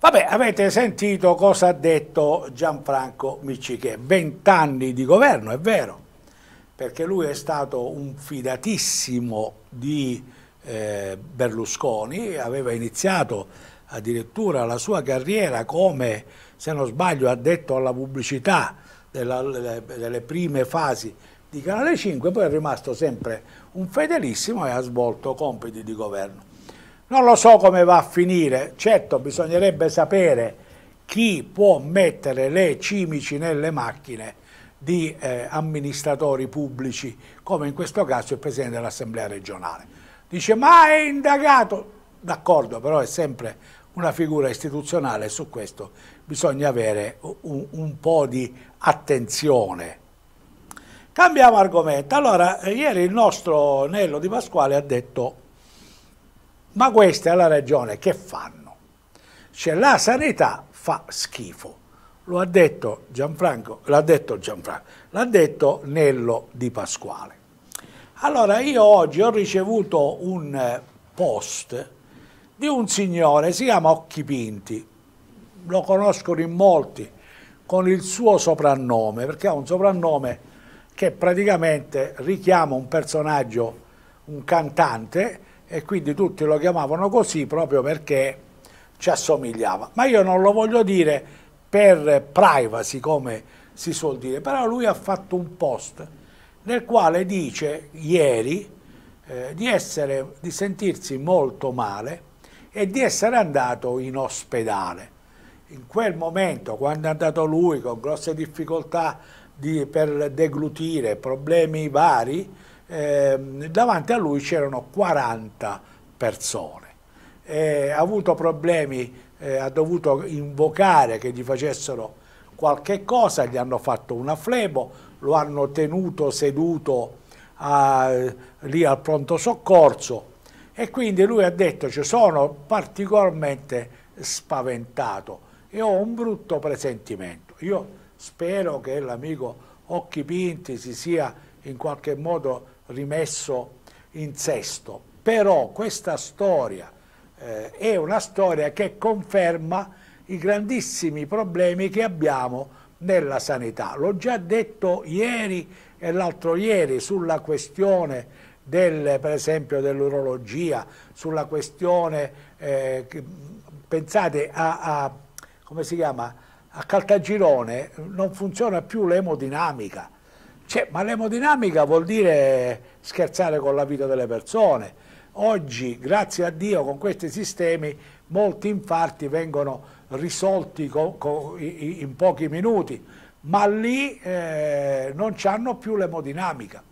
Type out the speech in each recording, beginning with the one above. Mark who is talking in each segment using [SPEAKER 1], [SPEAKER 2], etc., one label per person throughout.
[SPEAKER 1] Vabbè, avete sentito cosa ha detto Gianfranco Miccichè, vent'anni di governo, è vero, perché lui è stato un fidatissimo di eh, Berlusconi, aveva iniziato addirittura la sua carriera come, se non sbaglio, ha detto alla pubblicità della, delle, delle prime fasi di Canale 5, poi è rimasto sempre un fedelissimo e ha svolto compiti di governo. Non lo so come va a finire, certo bisognerebbe sapere chi può mettere le cimici nelle macchine di eh, amministratori pubblici, come in questo caso il Presidente dell'Assemblea regionale. Dice ma è indagato, d'accordo, però è sempre una figura istituzionale e su questo bisogna avere un, un po' di attenzione. Cambiamo argomento. Allora, eh, ieri il nostro Nello Di Pasquale ha detto ma questa è la ragione, che fanno? Cioè la sanità fa schifo, lo ha detto Gianfranco, l'ha detto Gianfranco, l'ha detto Nello Di Pasquale. Allora io oggi ho ricevuto un eh, post di un signore, si chiama Occhi Pinti, lo conoscono in molti con il suo soprannome, perché ha un soprannome che praticamente richiama un personaggio, un cantante, e quindi tutti lo chiamavano così proprio perché ci assomigliava. Ma io non lo voglio dire per privacy, come si suol dire, però lui ha fatto un post nel quale dice ieri eh, di, essere, di sentirsi molto male e di essere andato in ospedale. In quel momento, quando è andato lui con grosse difficoltà di, per deglutire, problemi vari, Ehm, davanti a lui c'erano 40 persone. Eh, ha avuto problemi, eh, ha dovuto invocare che gli facessero qualche cosa, gli hanno fatto una flebo, lo hanno tenuto seduto a, lì al pronto soccorso e quindi lui ha detto cioè, sono particolarmente spaventato e ho un brutto presentimento. Io spero che l'amico Occhi Pinti si sia in qualche modo rimesso in sesto. Però questa storia eh, è una storia che conferma i grandissimi problemi che abbiamo nella sanità. L'ho già detto ieri e l'altro ieri sulla questione del, per esempio dell'urologia, sulla questione, eh, che, pensate a, a, come si chiama, a Caltagirone non funziona più l'emodinamica, cioè, ma l'emodinamica vuol dire scherzare con la vita delle persone. Oggi, grazie a Dio, con questi sistemi molti infarti vengono risolti in pochi minuti, ma lì eh, non hanno più l'emodinamica.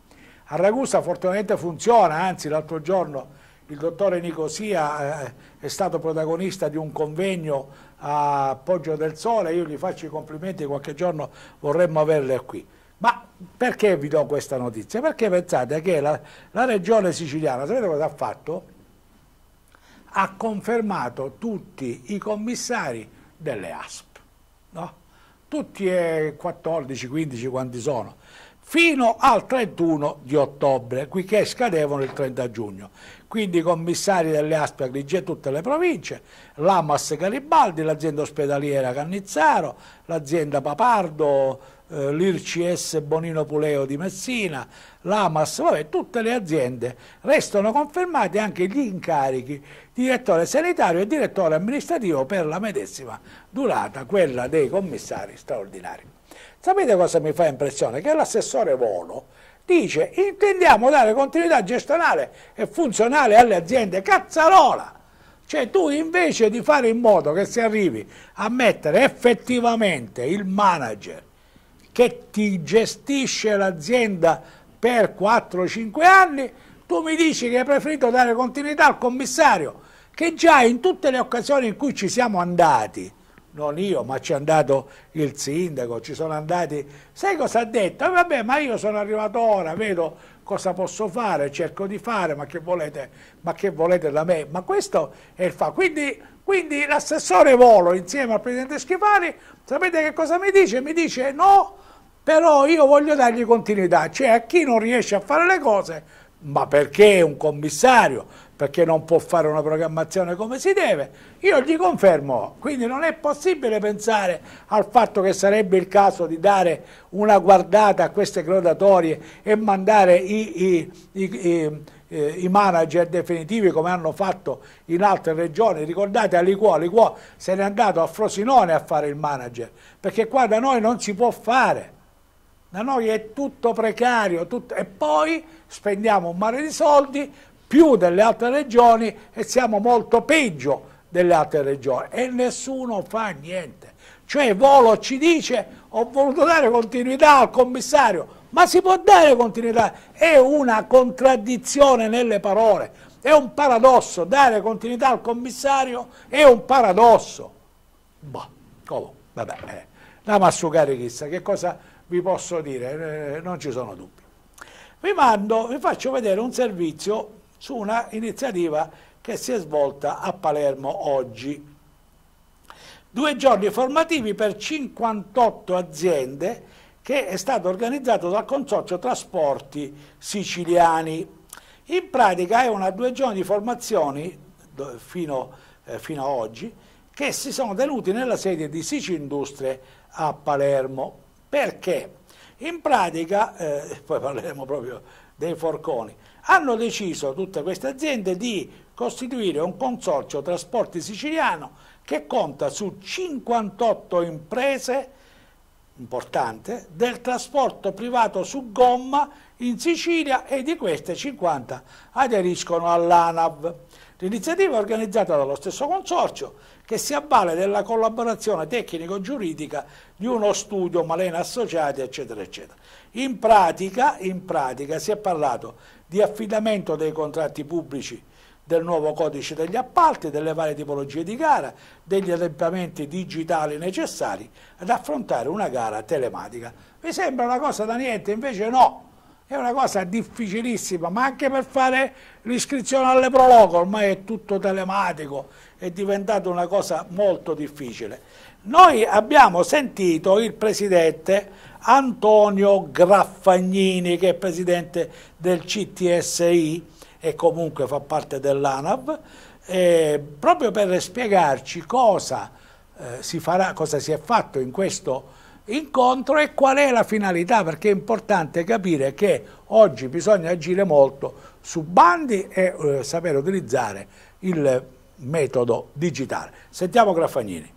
[SPEAKER 1] A Ragusa fortunatamente funziona, anzi l'altro giorno il dottore Nicosia eh, è stato protagonista di un convegno a Poggio del Sole, io gli faccio i complimenti, qualche giorno vorremmo averle qui. Ma perché vi do questa notizia? Perché pensate che la, la regione siciliana, sapete cosa ha fatto? Ha confermato tutti i commissari delle ASP, no? tutti e 14, 15 quanti sono, fino al 31 di ottobre, qui che scadevano il 30 giugno. Quindi i commissari delle ASP Agrigè tutte le province, l'AMAS Garibaldi, l'azienda ospedaliera Cannizzaro, l'azienda Papardo, eh, l'IRCS Bonino Puleo di Messina, l'AMAS, vabbè, tutte le aziende. Restano confermati anche gli incarichi di direttore sanitario e direttore amministrativo per la medesima durata, quella dei commissari straordinari. Sapete cosa mi fa impressione? Che l'assessore Volo dice intendiamo dare continuità gestionale e funzionale alle aziende. Cazzarola! Cioè tu invece di fare in modo che si arrivi a mettere effettivamente il manager che ti gestisce l'azienda per 4-5 anni, tu mi dici che hai preferito dare continuità al commissario, che già in tutte le occasioni in cui ci siamo andati, non io, ma ci è andato il sindaco, ci sono andati, sai cosa ha detto? Eh, vabbè, ma io sono arrivato ora, vedo cosa posso fare, cerco di fare, ma che volete, ma che volete da me? Ma questo è il fatto. Quindi, quindi l'assessore Volo, insieme al presidente Schifani, sapete che cosa mi dice? Mi dice no, però io voglio dargli continuità, cioè a chi non riesce a fare le cose, ma perché è un commissario, perché non può fare una programmazione come si deve, io gli confermo, quindi non è possibile pensare al fatto che sarebbe il caso di dare una guardata a queste gradatorie e mandare i, i, i, i eh, manager definitivi come hanno fatto in altre regioni, ricordate a Liquò, Liquò se n'è andato a Frosinone a fare il manager, perché qua da noi non si può fare da noi è tutto precario tutto, e poi spendiamo un mare di soldi più delle altre regioni e siamo molto peggio delle altre regioni e nessuno fa niente. Cioè Volo ci dice ho voluto dare continuità al commissario, ma si può dare continuità, è una contraddizione nelle parole, è un paradosso, dare continuità al commissario è un paradosso. Boh, oh, vabbè, eh. andiamo a sugare chissà che cosa vi posso dire, eh, non ci sono dubbi. Vi mando, vi faccio vedere un servizio su una iniziativa che si è svolta a Palermo oggi. Due giorni formativi per 58 aziende che è stato organizzato dal Consorzio Trasporti Siciliani. In pratica è una due giorni di formazioni fino, eh, fino a oggi che si sono tenuti nella sede di Industrie a Palermo. Perché? In pratica, eh, poi parleremo proprio dei forconi, hanno deciso tutte queste aziende di costituire un consorzio trasporti siciliano che conta su 58 imprese importante del trasporto privato su gomma in Sicilia e di queste 50 aderiscono all'ANAV. L'iniziativa è organizzata dallo stesso consorzio che si avvale della collaborazione tecnico-giuridica di uno studio, Malena Associati, eccetera, eccetera. In pratica, in pratica si è parlato di affidamento dei contratti pubblici del nuovo codice degli appalti, delle varie tipologie di gara, degli adempimenti digitali necessari ad affrontare una gara telematica. Vi sembra una cosa da niente, invece no è una cosa difficilissima, ma anche per fare l'iscrizione alle prologo ormai è tutto telematico, è diventata una cosa molto difficile. Noi abbiamo sentito il presidente Antonio Graffagnini, che è presidente del CTSI e comunque fa parte dell'ANAV, eh, proprio per spiegarci cosa, eh, si farà, cosa si è fatto in questo incontro e qual è la finalità, perché è importante capire che oggi bisogna agire molto su bandi e eh, sapere utilizzare il metodo digitale. Sentiamo Graffagnini.